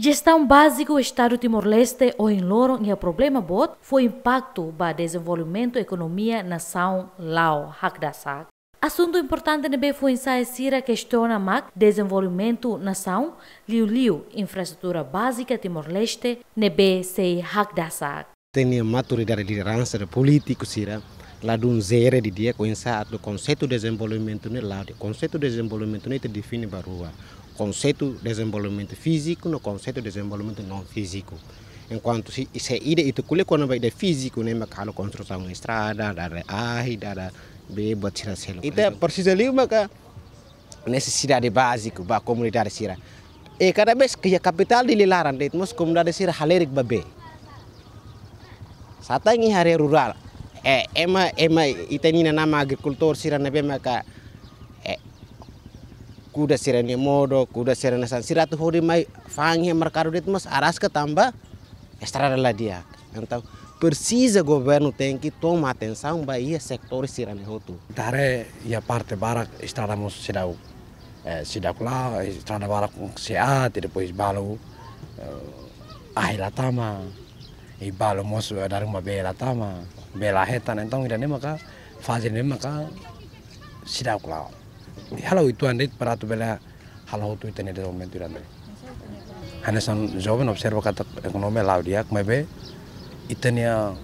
Gestão básica do Estado Timor-Leste ou em Loro e o problema bot foi impacto para desenvolvimento e economia nação Lao Hakdasak. Assunto importante também foi ensaio Sira questiona MAC, desenvolvimento nação, liu liu, infraestrutura básica Timor-Leste, nebe sei Hakdasak. Tem maturidade de liderança política, Sira, lá de um zero de dia, com o conceito de desenvolvimento, né, lá, o conceito de desenvolvimento, né, te define barua conceito de desenvolvimento físico no conceito de desenvolvimento não físico. Enquanto se, se ida e kulit quando vai de físico, né, kalau construção estrada, da ai, da beba a selo. Então precisa ali uma necessidade básica para a comunidade sira. E cada vez que a capital de Lilaran, mas comunidade sira halerik babe. Satangi área rural. É, ema é é ema nina nama agricultor sira nabe maka kuda sirene modo kuda sirene san siratu hori mai fangi mercado dit mas aras ketamba tamba estrada la dia Entau persisa governo tem que tomar atenção ia sektor sirene hotu tare ya parte barak estrada mos sidau eh, sidau lá estrada barak seat e depois balo eh, tama I balu mos eh, dar ma bela tama bela reta entau irane maka fazer maka sidau lá halaw itu anda itu tu bela halau tu itu nede dolmen tuh anda hanya san jawaban observa kata ekonomi lau dia itu itenya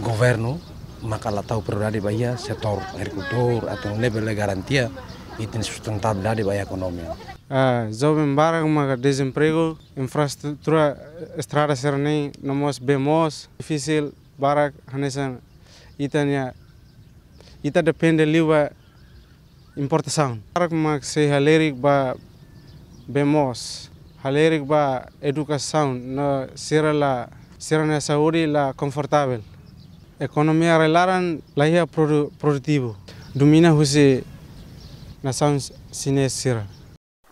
governo maka la tahu perlu dari bayar sektor agrikultur atau nebele garantia itu sustentab dari bayar ekonomi ah, Jawaban barang maga desemprego, infrastruktur estrada serni nomos bemos difícil barak hanesan itanya ita depende liwa importação. Para que se haleri ba bemos, haleri ba educação, na será la será na saúde la confortável. Economia relaran la ia produtivo. Domina huse nação sinesira.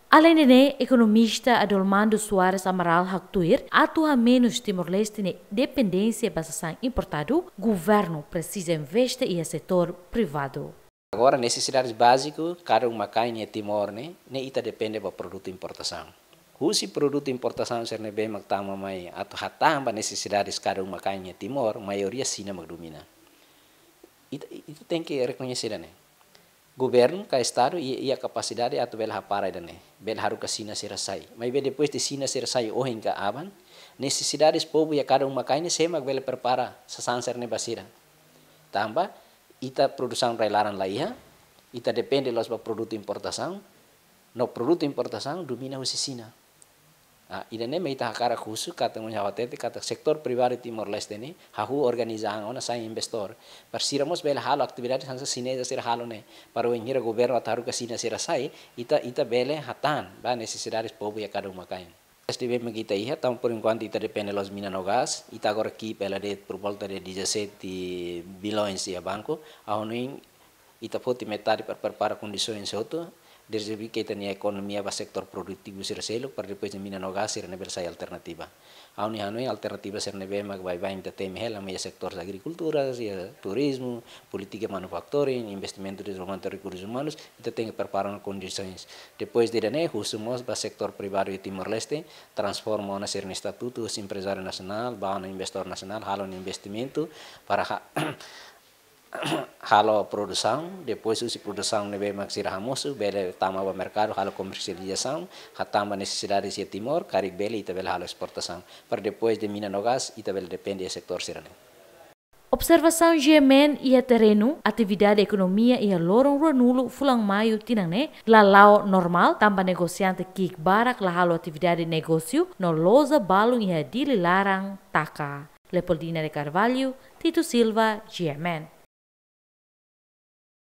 Além de né, economista Adolmando Soares Amaral Haktuir, atua menos Timor-Leste na né, dependência e basação importado, governo precisa investir em setor privado. Agora, necessidades básicas, cada uma cainha Timor, né? Nem ita depende do produto importação. Husi produto importação ser ne bem magtama mai ato hatamba necessidades cada uma cainha Timor, maioria China magdomina. Ita, e, e, e ita tem que reconhecer, né? Governo, cada estado e, a capacidade ato bela hapara, né? Bela haruka China será sai. Mas depois de sina será sai o hinka aban, necessidades povo e cada uma cainha sema bela prepara sasan ser ne basira. Tambah, ita produsang relaran laia, ita depende los ba produto importasang, no produto importasang domina usisina. Ah, ida ne meita hakara khusu kata mo watete kata sektor privado Timor Leste ni hahu organizang ona sai investor par siramos bel halo aktividade sansa sine da sir halo ne para o governo ataru ka sina sira sai ita ita bele hatan ba necessidades povo ya kadung makain. SDB magita iha tamporin kwanti tare penelos minano gas itagor ki pelade purpol tare 17 bilions ia banko ahonin ita foti metari per per para kondisoin soto desde kaitannya ekonomi apa sektor produktif usir selo para depois de mina noga gás, nebel sai alternativa a ni hanoi alternativa sir nebe mag bai bai inte tem hela meia sector da agricultura ya turismo política manufacturing investimento de desenvolvimento de recursos humanos inte tem que preparar condições depois de o husumos ba sector privado de Timor Leste transforma na sir estatuto empresário nacional ba na investor nacional halo investimento para halo produção, depois se produção nebe bele tama o mercado, halo comercialização, hatama necessidade de Timor, Caribe e também halo exportação. Para depois de mina no gás e também depende do setor Observação Gemen e a terreno, atividade economia e a loron ronulo fulang maio tinane, lalao normal, tamba negociante kik barak atividade negócio, no loza balung e a dililarang taka. Leopoldina de Carvalho, Tito Silva, Gemen.